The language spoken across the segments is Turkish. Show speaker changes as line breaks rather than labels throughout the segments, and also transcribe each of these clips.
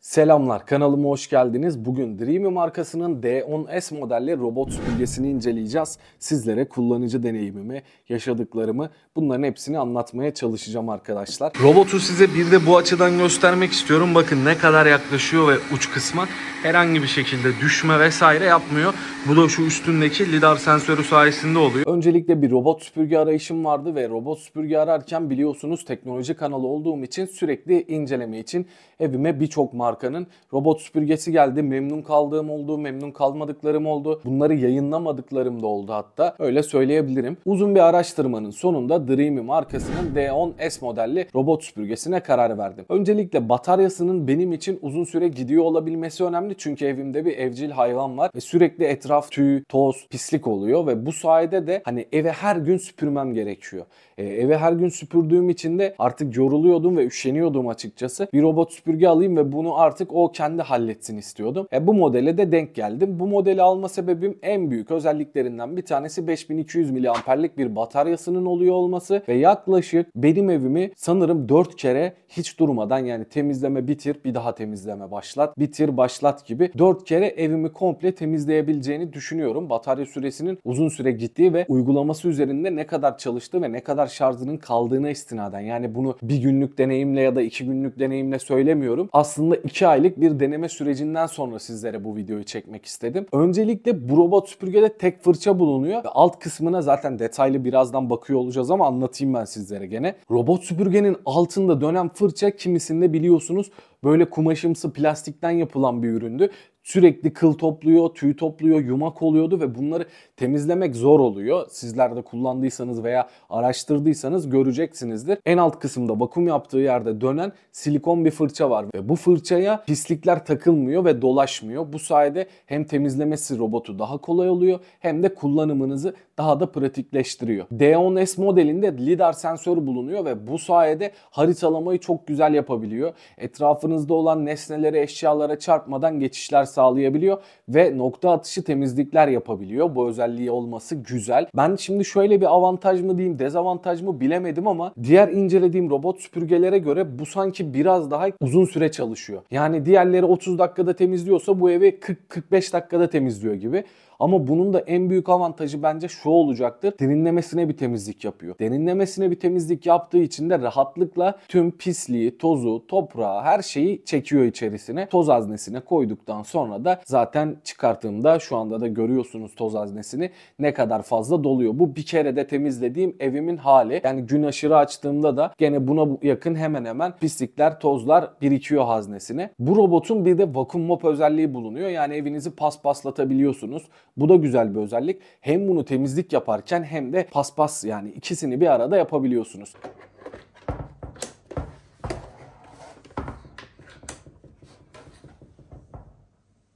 Selamlar kanalıma hoş geldiniz. Bugün Dreamy markasının D10S modelli robot süpürgesini inceleyeceğiz. Sizlere kullanıcı deneyimimi, yaşadıklarımı bunların hepsini anlatmaya çalışacağım arkadaşlar. Robotu size bir de bu açıdan göstermek istiyorum. Bakın ne kadar yaklaşıyor ve uç kısma herhangi bir şekilde düşme vesaire yapmıyor. Bu da şu üstündeki lidar sensörü sayesinde oluyor. Öncelikle bir robot süpürge arayışım vardı ve robot süpürge ararken biliyorsunuz teknoloji kanalı olduğum için sürekli inceleme için evime birçok marka markanın. Robot süpürgesi geldi. Memnun kaldığım oldu, memnun kalmadıklarım oldu. Bunları yayınlamadıklarım da oldu hatta. Öyle söyleyebilirim. Uzun bir araştırmanın sonunda Dreamy markasının D10S modelli robot süpürgesine karar verdim. Öncelikle bataryasının benim için uzun süre gidiyor olabilmesi önemli. Çünkü evimde bir evcil hayvan var ve sürekli etraf tüy, toz, pislik oluyor ve bu sayede de hani eve her gün süpürmem gerekiyor. E, eve her gün süpürdüğüm için de artık yoruluyordum ve üşeniyordum açıkçası. Bir robot süpürge alayım ve bunu artık o kendi halletsin istiyordum. E, bu modele de denk geldim. Bu modeli alma sebebim en büyük özelliklerinden bir tanesi 5200 miliamperlik bir bataryasının oluyor olması ve yaklaşık benim evimi sanırım 4 kere hiç durmadan yani temizleme bitir bir daha temizleme başlat bitir başlat gibi 4 kere evimi komple temizleyebileceğini düşünüyorum. Batarya süresinin uzun süre gittiği ve uygulaması üzerinde ne kadar çalıştığı ve ne kadar şarjının kaldığına istinaden yani bunu bir günlük deneyimle ya da iki günlük deneyimle söylemiyorum. Aslında 2 aylık bir deneme sürecinden sonra sizlere bu videoyu çekmek istedim. Öncelikle bu robot süpürgede tek fırça bulunuyor. Alt kısmına zaten detaylı birazdan bakıyor olacağız ama anlatayım ben sizlere gene. Robot süpürgenin altında dönen fırça kimisinde biliyorsunuz böyle kumaşımsı plastikten yapılan bir üründü. Sürekli kıl topluyor, tüy topluyor, yumak oluyordu ve bunları temizlemek zor oluyor. Sizler de kullandıysanız veya araştırdıysanız göreceksinizdir. En alt kısımda vakum yaptığı yerde dönen silikon bir fırça var ve bu fırçaya pislikler takılmıyor ve dolaşmıyor. Bu sayede hem temizlemesi robotu daha kolay oluyor hem de kullanımınızı daha da pratikleştiriyor. D10S modelinde lidar sensörü bulunuyor ve bu sayede haritalamayı çok güzel yapabiliyor. Etrafı etrafınızda olan nesnelere, eşyalara çarpmadan geçişler sağlayabiliyor ve nokta atışı temizlikler yapabiliyor. Bu özelliği olması güzel. Ben şimdi şöyle bir avantaj mı diyeyim, dezavantaj mı bilemedim ama diğer incelediğim robot süpürgelere göre bu sanki biraz daha uzun süre çalışıyor. Yani diğerleri 30 dakikada temizliyorsa bu evi 40-45 dakikada temizliyor gibi. Ama bunun da en büyük avantajı bence şu olacaktır. Derinlemesine bir temizlik yapıyor. Derinlemesine bir temizlik yaptığı için de rahatlıkla tüm pisliği, tozu, toprağı her şeyi çekiyor içerisine. Toz haznesine koyduktan sonra da zaten çıkarttığımda şu anda da görüyorsunuz toz haznesini ne kadar fazla doluyor. Bu bir kere de temizlediğim evimin hali. Yani gün aşırı açtığımda da gene buna yakın hemen hemen pislikler, tozlar birikiyor haznesine. Bu robotun bir de vakum mop özelliği bulunuyor. Yani evinizi paspaslatabiliyorsunuz. Bu da güzel bir özellik. Hem bunu temizlik yaparken hem de paspas yani ikisini bir arada yapabiliyorsunuz.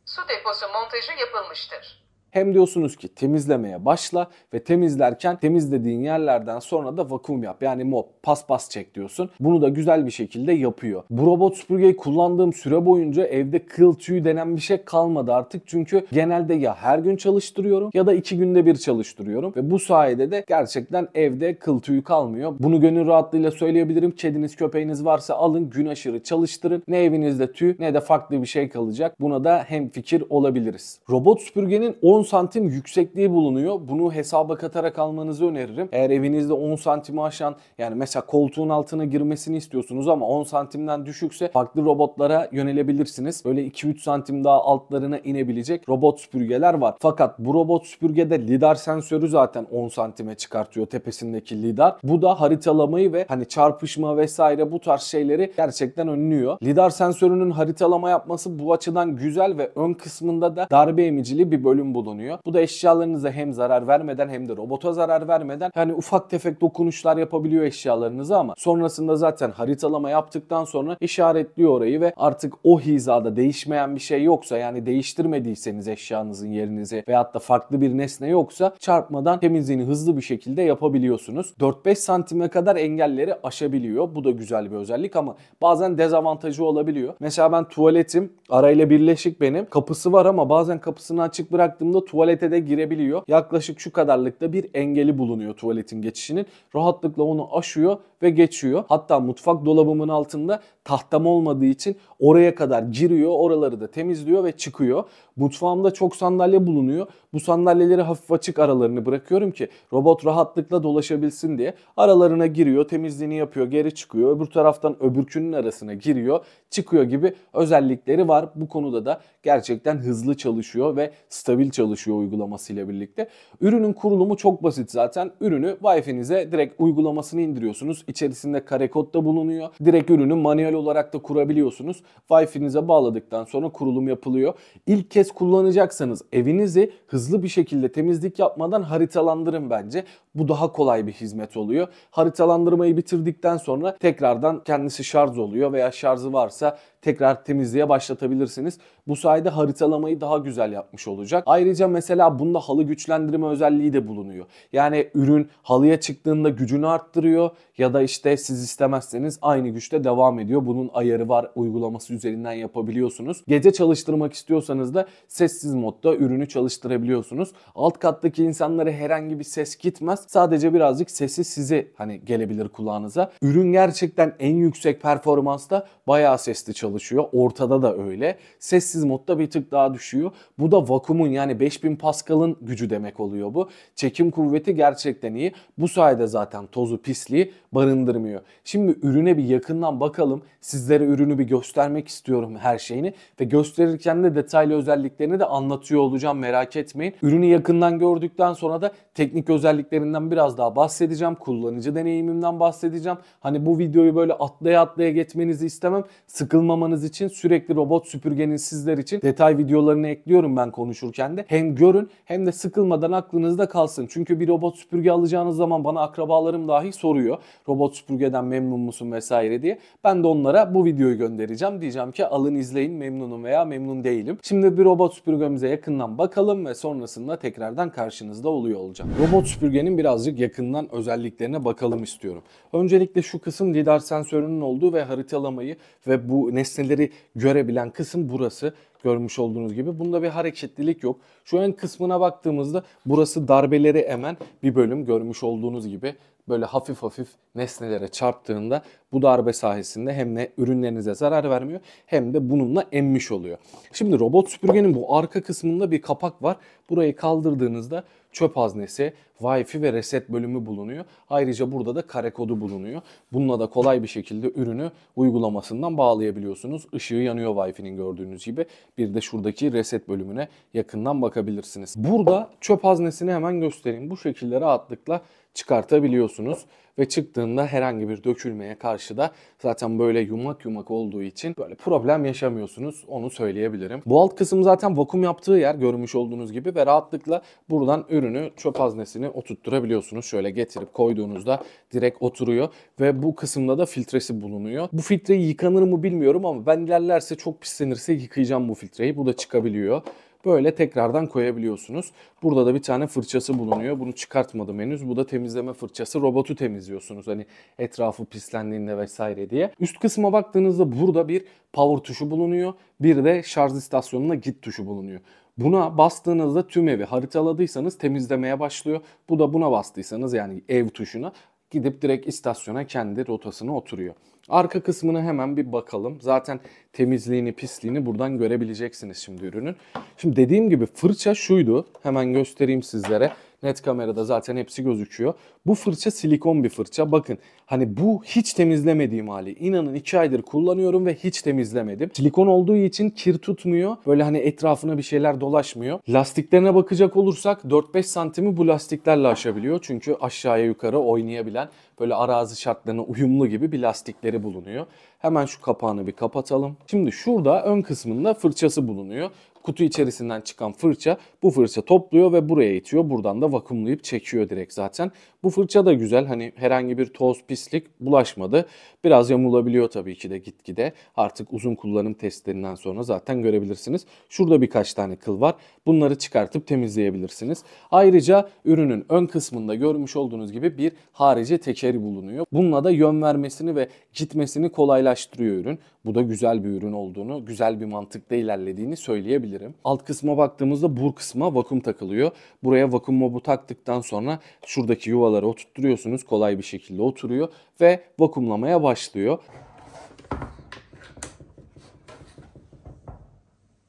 Su deposu montajı yapılmıştır. Hem diyorsunuz ki temizlemeye başla ve temizlerken temizlediğin yerlerden sonra da vakum yap. Yani mop, pas pas çek diyorsun. Bunu da güzel bir şekilde yapıyor. Bu robot süpürgeyi kullandığım süre boyunca evde kıl tüy denen bir şey kalmadı artık. Çünkü genelde ya her gün çalıştırıyorum ya da iki günde bir çalıştırıyorum. Ve bu sayede de gerçekten evde kıl tüy kalmıyor. Bunu gönül rahatlığıyla söyleyebilirim. Kediniz köpeğiniz varsa alın gün aşırı çalıştırın. Ne evinizde tüy ne de farklı bir şey kalacak. Buna da hem fikir olabiliriz. Robot süpürgenin 10 10 santim yüksekliği bulunuyor. Bunu hesaba katarak almanızı öneririm. Eğer evinizde 10 santimi aşan yani mesela koltuğun altına girmesini istiyorsunuz ama 10 santimden düşükse farklı robotlara yönelebilirsiniz. Böyle 2-3 santim daha altlarına inebilecek robot süpürgeler var. Fakat bu robot süpürgede lidar sensörü zaten 10 santime çıkartıyor tepesindeki lidar. Bu da haritalamayı ve hani çarpışma vesaire bu tarz şeyleri gerçekten önlüyor. Lidar sensörünün haritalama yapması bu açıdan güzel ve ön kısmında da darbe emicili bir bölüm bulunuyor toplanıyor. Bu da eşyalarınıza hem zarar vermeden hem de robota zarar vermeden hani ufak tefek dokunuşlar yapabiliyor eşyalarınıza ama sonrasında zaten haritalama yaptıktan sonra işaretliyor orayı ve artık o hizada değişmeyen bir şey yoksa yani değiştirmediyseniz eşyanızın yerinizi veyahut da farklı bir nesne yoksa çarpmadan temizliğini hızlı bir şekilde yapabiliyorsunuz. 4-5 santime kadar engelleri aşabiliyor. Bu da güzel bir özellik ama bazen dezavantajı olabiliyor. Mesela ben tuvaletim arayla birleşik benim. Kapısı var ama bazen kapısını açık bıraktığımda tuvalete de girebiliyor. Yaklaşık şu kadarlıkta bir engeli bulunuyor tuvaletin geçişinin. Rahatlıkla onu aşıyor ve geçiyor. Hatta mutfak dolabımın altında tahtam olmadığı için oraya kadar giriyor, oraları da temizliyor ve çıkıyor. Mutfağımda çok sandalye bulunuyor. Bu sandalyeleri hafif açık aralarını bırakıyorum ki robot rahatlıkla dolaşabilsin diye. Aralarına giriyor, temizliğini yapıyor, geri çıkıyor. Öbür taraftan öbürkünün arasına giriyor, çıkıyor gibi özellikleri var. Bu konuda da gerçekten hızlı çalışıyor ve stabil çalışıyor uygulamasıyla birlikte. Ürünün kurulumu çok basit zaten. Ürünü Wi-Fi'nize direkt uygulamasını indiriyorsunuz içerisinde kare kod da bulunuyor. Direkt ürünü manuel olarak da kurabiliyorsunuz. Wi-Fi'nize bağladıktan sonra kurulum yapılıyor. İlk kez kullanacaksanız evinizi hızlı bir şekilde temizlik yapmadan haritalandırın bence. Bu daha kolay bir hizmet oluyor. Haritalandırmayı bitirdikten sonra tekrardan kendisi şarj oluyor veya şarjı varsa tekrar temizliğe başlatabilirsiniz. Bu sayede haritalamayı daha güzel yapmış olacak. Ayrıca mesela bunda halı güçlendirme özelliği de bulunuyor. Yani ürün halıya çıktığında gücünü arttırıyor ya da işte siz istemezseniz aynı güçte devam ediyor. Bunun ayarı var uygulaması üzerinden yapabiliyorsunuz. Gece çalıştırmak istiyorsanız da sessiz modda ürünü çalıştırabiliyorsunuz. Alt kattaki insanlara herhangi bir ses gitmez. Sadece birazcık sesi sizi hani gelebilir kulağınıza. Ürün gerçekten en yüksek performansta bayağı sesli çalışıyor. Ortada da öyle. Ses eşsiz modda bir tık daha düşüyor. Bu da vakumun yani 5000 Pascal'ın gücü demek oluyor bu. Çekim kuvveti gerçekten iyi. Bu sayede zaten tozu pisliği barındırmıyor. Şimdi ürüne bir yakından bakalım. Sizlere ürünü bir göstermek istiyorum her şeyini ve gösterirken de detaylı özelliklerini de anlatıyor olacağım merak etmeyin. Ürünü yakından gördükten sonra da teknik özelliklerinden biraz daha bahsedeceğim. Kullanıcı deneyimimden bahsedeceğim. Hani bu videoyu böyle atlaya atlaya geçmenizi istemem. Sıkılmamanız için sürekli robot süpürgenin siz sizler için. Detay videolarını ekliyorum ben konuşurken de. Hem görün hem de sıkılmadan aklınızda kalsın. Çünkü bir robot süpürge alacağınız zaman bana akrabalarım dahi soruyor. Robot süpürgeden memnun musun vesaire diye. Ben de onlara bu videoyu göndereceğim. Diyeceğim ki alın izleyin memnunum veya memnun değilim. Şimdi bir robot süpürgemize yakından bakalım ve sonrasında tekrardan karşınızda oluyor olacağım. Robot süpürgenin birazcık yakından özelliklerine bakalım istiyorum. Öncelikle şu kısım lidar sensörünün olduğu ve haritalamayı ve bu nesneleri görebilen kısım burası görmüş olduğunuz gibi. Bunda bir hareketlilik yok. Şu an kısmına baktığımızda burası darbeleri emen bir bölüm görmüş olduğunuz gibi böyle hafif hafif nesnelere çarptığında bu darbe sayesinde hem de ürünlerinize zarar vermiyor hem de bununla emmiş oluyor. Şimdi robot süpürgenin bu arka kısmında bir kapak var. Burayı kaldırdığınızda çöp haznesi, Wi-Fi ve reset bölümü bulunuyor. Ayrıca burada da kare kodu bulunuyor. Bununla da kolay bir şekilde ürünü uygulamasından bağlayabiliyorsunuz. Işığı yanıyor Wi-Fi'nin gördüğünüz gibi. Bir de şuradaki reset bölümüne yakından bakabilirsiniz. Burada çöp haznesini hemen göstereyim. Bu şekilde rahatlıkla çıkartabiliyorsunuz ve çıktığında herhangi bir dökülmeye karşı da zaten böyle yumak yumak olduğu için böyle problem yaşamıyorsunuz onu söyleyebilirim. Bu alt kısım zaten vakum yaptığı yer görmüş olduğunuz gibi ve rahatlıkla buradan ürünü çöp haznesini oturtturabiliyorsunuz. Şöyle getirip koyduğunuzda direkt oturuyor ve bu kısımda da filtresi bulunuyor. Bu filtreyi yıkanır mı bilmiyorum ama ben ilerlerse çok pislenirse yıkayacağım bu filtreyi. Bu da çıkabiliyor. Böyle tekrardan koyabiliyorsunuz. Burada da bir tane fırçası bulunuyor. Bunu çıkartmadım henüz. Bu da temizleme fırçası. Robotu temizliyorsunuz. Hani etrafı pislendiğinde vesaire diye. Üst kısma baktığınızda burada bir power tuşu bulunuyor. Bir de şarj istasyonuna git tuşu bulunuyor. Buna bastığınızda tüm evi haritaladıysanız temizlemeye başlıyor. Bu da buna bastıysanız yani ev tuşuna gidip direkt istasyona kendi rotasına oturuyor. Arka kısmına hemen bir bakalım. Zaten temizliğini, pisliğini buradan görebileceksiniz şimdi ürünün. Şimdi dediğim gibi fırça şuydu. Hemen göstereyim sizlere. Net kamerada zaten hepsi gözüküyor. Bu fırça silikon bir fırça. Bakın hani bu hiç temizlemediğim hali. İnanın 2 aydır kullanıyorum ve hiç temizlemedim. Silikon olduğu için kir tutmuyor. Böyle hani etrafına bir şeyler dolaşmıyor. Lastiklerine bakacak olursak 4-5 santimi bu lastiklerle aşabiliyor. Çünkü aşağıya yukarı oynayabilen böyle arazi şartlarına uyumlu gibi bir lastikleri bulunuyor. Hemen şu kapağını bir kapatalım. Şimdi şurada ön kısmında fırçası bulunuyor kutu içerisinden çıkan fırça bu fırça topluyor ve buraya itiyor. Buradan da vakumlayıp çekiyor direkt zaten. Bu fırça da güzel. Hani herhangi bir toz, pislik bulaşmadı. Biraz yamulabiliyor tabii ki de gitgide. Artık uzun kullanım testlerinden sonra zaten görebilirsiniz. Şurada birkaç tane kıl var. Bunları çıkartıp temizleyebilirsiniz. Ayrıca ürünün ön kısmında görmüş olduğunuz gibi bir harici tekeri bulunuyor. Bununla da yön vermesini ve gitmesini kolaylaştırıyor ürün. Bu da güzel bir ürün olduğunu, güzel bir mantıkla ilerlediğini söyleyebilirim diyebilirim. Alt kısma baktığımızda bur kısma vakum takılıyor. Buraya vakum mobu taktıktan sonra şuradaki yuvaları oturtturuyorsunuz. Kolay bir şekilde oturuyor ve vakumlamaya başlıyor.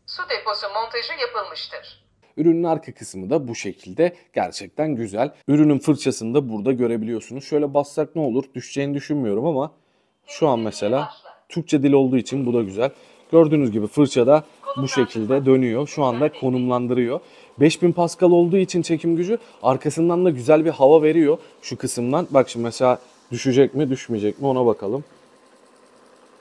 Su deposu montajı yapılmıştır. Ürünün arka kısmı da bu şekilde gerçekten güzel. Ürünün fırçasını da burada görebiliyorsunuz. Şöyle bassak ne olur? Düşeceğini düşünmüyorum ama şu an mesela Türkçe dil olduğu için bu da güzel. Gördüğünüz gibi fırçada bu şekilde dönüyor. Şu anda konumlandırıyor. 5000 Pascal olduğu için çekim gücü arkasından da güzel bir hava veriyor şu kısımdan. Bak şimdi mesela düşecek mi düşmeyecek mi ona bakalım.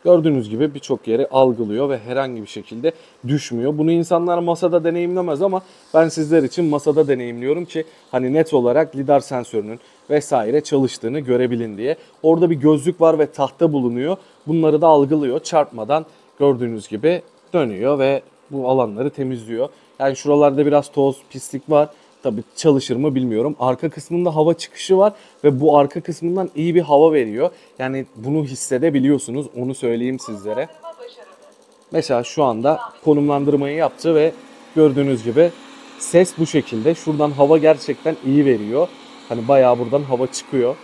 Gördüğünüz gibi birçok yeri algılıyor ve herhangi bir şekilde düşmüyor. Bunu insanlar masada deneyimlemez ama ben sizler için masada deneyimliyorum ki hani net olarak lidar sensörünün vesaire çalıştığını görebilin diye. Orada bir gözlük var ve tahta bulunuyor. Bunları da algılıyor çarpmadan gördüğünüz gibi dönüyor ve bu alanları temizliyor. Yani şuralarda biraz toz, pislik var. Tabii çalışır mı bilmiyorum. Arka kısmında hava çıkışı var ve bu arka kısmından iyi bir hava veriyor. Yani bunu hissedebiliyorsunuz. Onu söyleyeyim sizlere. Mesela şu anda konumlandırmayı yaptı ve gördüğünüz gibi ses bu şekilde. Şuradan hava gerçekten iyi veriyor. Hani bayağı buradan hava çıkıyor.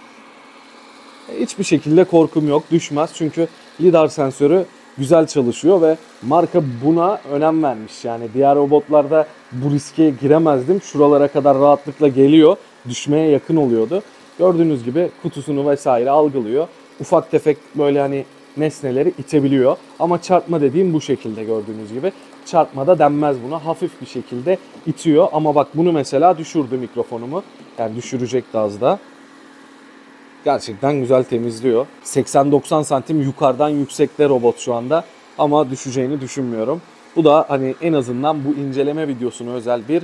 Hiçbir şekilde korkum yok. Düşmez çünkü lidar sensörü güzel çalışıyor ve marka buna önem vermiş. Yani diğer robotlarda bu riske giremezdim. Şuralara kadar rahatlıkla geliyor. Düşmeye yakın oluyordu. Gördüğünüz gibi kutusunu vesaire algılıyor. Ufak tefek böyle hani nesneleri itebiliyor. Ama çarpma dediğim bu şekilde gördüğünüz gibi. Çarpma da denmez buna. Hafif bir şekilde itiyor. Ama bak bunu mesela düşürdü mikrofonumu. Yani düşürecek az da gerçekten güzel temizliyor. 80-90 santim yukarıdan yüksekte robot şu anda ama düşeceğini düşünmüyorum. Bu da hani en azından bu inceleme videosuna özel bir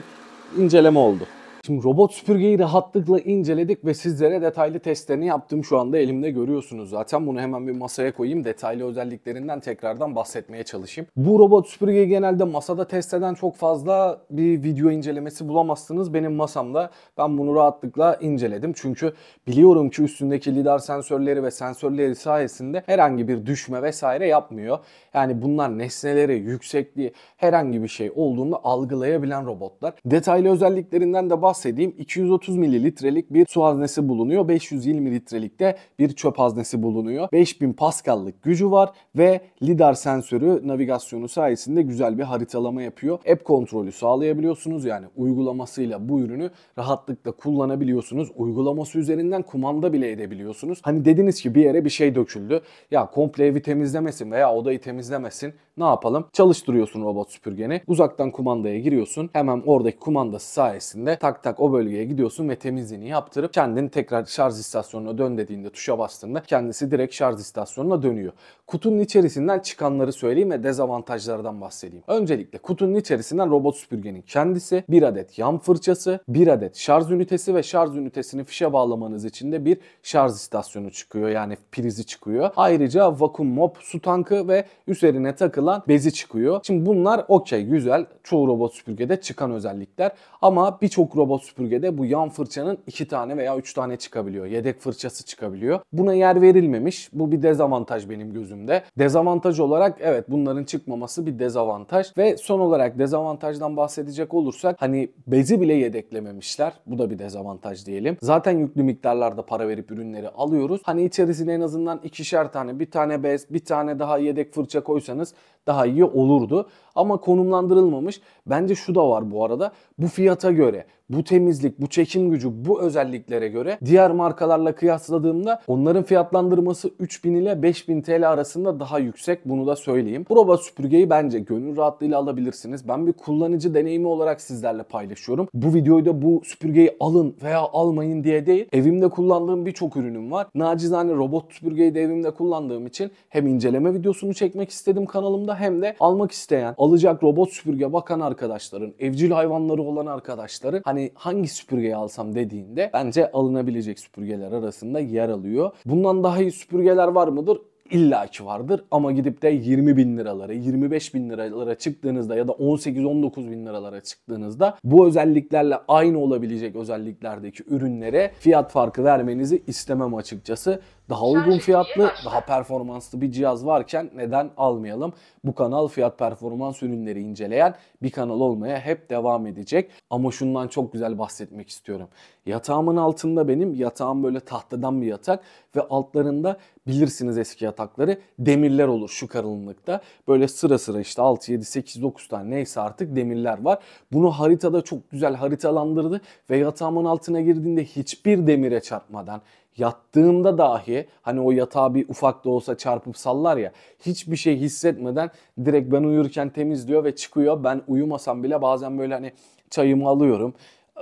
inceleme oldu. Şimdi robot süpürgeyi rahatlıkla inceledik ve sizlere detaylı testlerini yaptım. Şu anda elimde görüyorsunuz zaten. Bunu hemen bir masaya koyayım. Detaylı özelliklerinden tekrardan bahsetmeye çalışayım. Bu robot süpürgeyi genelde masada test eden çok fazla bir video incelemesi bulamazsınız. Benim masamda ben bunu rahatlıkla inceledim. Çünkü biliyorum ki üstündeki lidar sensörleri ve sensörleri sayesinde herhangi bir düşme vesaire yapmıyor. Yani bunlar nesneleri, yüksekliği herhangi bir şey olduğunda algılayabilen robotlar. Detaylı özelliklerinden de bahsettim bahsedeyim. 230 mililitrelik bir su haznesi bulunuyor. 520 litrelik de bir çöp haznesi bulunuyor. 5000 paskallık gücü var ve lidar sensörü navigasyonu sayesinde güzel bir haritalama yapıyor. App kontrolü sağlayabiliyorsunuz. Yani uygulamasıyla bu ürünü rahatlıkla kullanabiliyorsunuz. Uygulaması üzerinden kumanda bile edebiliyorsunuz. Hani dediniz ki bir yere bir şey döküldü. Ya komple evi temizlemesin veya odayı temizlemesin. Ne yapalım? Çalıştırıyorsun robot süpürgeni. Uzaktan kumandaya giriyorsun. Hemen oradaki kumandası sayesinde tak tak o bölgeye gidiyorsun ve temizliğini yaptırıp kendini tekrar şarj istasyonuna dön dediğinde tuşa bastığında kendisi direkt şarj istasyonuna dönüyor. Kutunun içerisinden çıkanları söyleyeyim ve dezavantajlardan bahsedeyim. Öncelikle kutunun içerisinden robot süpürgenin kendisi, bir adet yan fırçası, bir adet şarj ünitesi ve şarj ünitesini fişe bağlamanız için de bir şarj istasyonu çıkıyor. Yani prizi çıkıyor. Ayrıca vakum mop, su tankı ve üzerine takılan bezi çıkıyor. Şimdi bunlar okey güzel. Çoğu robot süpürgede çıkan özellikler ama birçok robot robot süpürgede bu yan fırçanın 2 tane veya 3 tane çıkabiliyor. Yedek fırçası çıkabiliyor. Buna yer verilmemiş. Bu bir dezavantaj benim gözümde. Dezavantaj olarak evet bunların çıkmaması bir dezavantaj ve son olarak dezavantajdan bahsedecek olursak hani bezi bile yedeklememişler. Bu da bir dezavantaj diyelim. Zaten yüklü miktarlarda para verip ürünleri alıyoruz. Hani içerisine en azından ikişer tane bir tane bez bir tane daha yedek fırça koysanız daha iyi olurdu. Ama konumlandırılmamış. Bence şu da var bu arada. Bu fiyata göre, bu temizlik, bu çekim gücü, bu özelliklere göre diğer markalarla kıyasladığımda onların fiyatlandırması 3000 ile 5000 TL arasında daha yüksek. Bunu da söyleyeyim. Proba süpürgeyi bence gönül rahatlığıyla alabilirsiniz. Ben bir kullanıcı deneyimi olarak sizlerle paylaşıyorum. Bu videoyu da bu süpürgeyi alın veya almayın diye değil. Evimde kullandığım birçok ürünüm var. Nacizane robot süpürgeyi de evimde kullandığım için hem inceleme videosunu çekmek istedim kanalımda anlamda hem de almak isteyen, alacak robot süpürge bakan arkadaşların, evcil hayvanları olan arkadaşların hani hangi süpürgeyi alsam dediğinde bence alınabilecek süpürgeler arasında yer alıyor. Bundan daha iyi süpürgeler var mıdır? illaki vardır ama gidip de 20 bin liralara, 25 bin liralara çıktığınızda ya da 18-19 bin liralara çıktığınızda bu özelliklerle aynı olabilecek özelliklerdeki ürünlere fiyat farkı vermenizi istemem açıkçası daha uygun fiyatlı, şey daha performanslı bir cihaz varken neden almayalım? Bu kanal fiyat performans ürünleri inceleyen bir kanal olmaya hep devam edecek. Ama şundan çok güzel bahsetmek istiyorum. Yatağımın altında benim yatağım böyle tahtadan bir yatak ve altlarında bilirsiniz eski yatakları demirler olur şu karınlıkta Böyle sıra sıra işte 6, 7, 8, 9 tane neyse artık demirler var. Bunu haritada çok güzel haritalandırdı ve yatağımın altına girdiğinde hiçbir demire çarpmadan, yattığımda dahi hani o yatağı bir ufak da olsa çarpıp sallar ya hiçbir şey hissetmeden direkt ben uyurken temizliyor ve çıkıyor. Ben uyumasam bile bazen böyle hani çayımı alıyorum.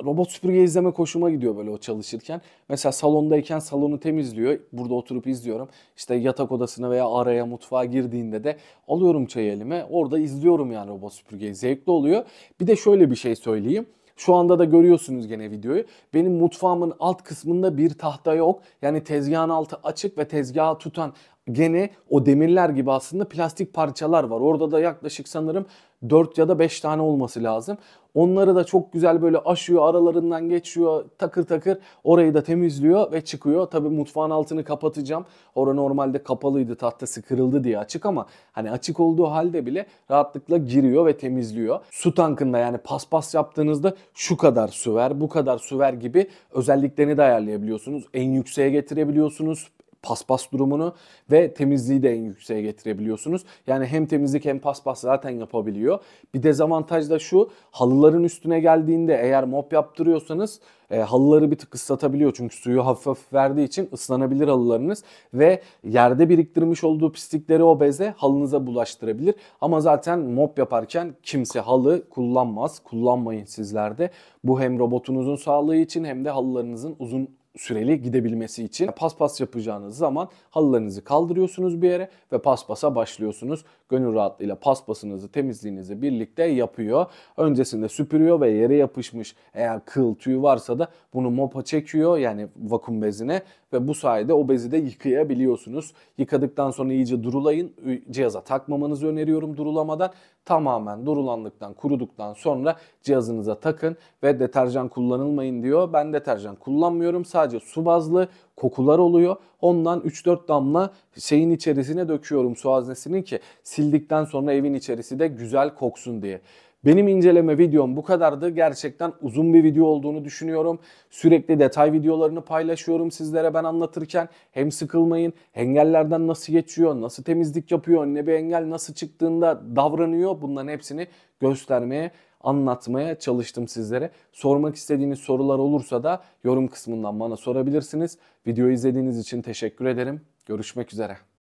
Robot süpürge izleme koşuma gidiyor böyle o çalışırken. Mesela salondayken salonu temizliyor. Burada oturup izliyorum. İşte yatak odasına veya araya mutfağa girdiğinde de alıyorum çayı elime. Orada izliyorum yani robot süpürgeyi. Zevkli oluyor. Bir de şöyle bir şey söyleyeyim. Şu anda da görüyorsunuz gene videoyu. Benim mutfağımın alt kısmında bir tahta yok. Yani tezgahın altı açık ve tezgahı tutan gene o demirler gibi aslında plastik parçalar var. Orada da yaklaşık sanırım 4 ya da 5 tane olması lazım. Onları da çok güzel böyle aşıyor, aralarından geçiyor, takır takır orayı da temizliyor ve çıkıyor. Tabi mutfağın altını kapatacağım. Orada normalde kapalıydı, tahtası kırıldı diye açık ama hani açık olduğu halde bile rahatlıkla giriyor ve temizliyor. Su tankında yani paspas yaptığınızda şu kadar su ver, bu kadar su ver gibi özelliklerini de ayarlayabiliyorsunuz. En yükseğe getirebiliyorsunuz, paspas durumunu ve temizliği de en yükseğe getirebiliyorsunuz. Yani hem temizlik hem paspas zaten yapabiliyor. Bir dezavantaj da şu halıların üstüne geldiğinde eğer mop yaptırıyorsanız e, halıları bir tık ıslatabiliyor. Çünkü suyu hafif hafif verdiği için ıslanabilir halılarınız ve yerde biriktirmiş olduğu pislikleri o beze halınıza bulaştırabilir. Ama zaten mop yaparken kimse halı kullanmaz. Kullanmayın sizlerde. Bu hem robotunuzun sağlığı için hem de halılarınızın uzun süreli gidebilmesi için paspas yapacağınız zaman halılarınızı kaldırıyorsunuz bir yere ve paspasa başlıyorsunuz. Gönül rahatlığıyla paspasınızı temizliğinizi birlikte yapıyor. Öncesinde süpürüyor ve yere yapışmış eğer kıl tüy varsa da bunu mopa çekiyor yani vakum bezine ve bu sayede o bezi de yıkayabiliyorsunuz. Yıkadıktan sonra iyice durulayın. Cihaza takmamanızı öneriyorum durulamadan tamamen durulandıktan, kuruduktan sonra cihazınıza takın ve deterjan kullanılmayın diyor. Ben deterjan kullanmıyorum. Sadece su bazlı kokular oluyor. Ondan 3-4 damla şeyin içerisine döküyorum su haznesinin ki sildikten sonra evin içerisi de güzel koksun diye. Benim inceleme videom bu kadardı. Gerçekten uzun bir video olduğunu düşünüyorum. Sürekli detay videolarını paylaşıyorum sizlere ben anlatırken. Hem sıkılmayın, engellerden nasıl geçiyor, nasıl temizlik yapıyor, ne bir engel nasıl çıktığında davranıyor. Bunların hepsini göstermeye anlatmaya çalıştım sizlere. Sormak istediğiniz sorular olursa da yorum kısmından bana sorabilirsiniz. Videoyu izlediğiniz için teşekkür ederim. Görüşmek üzere.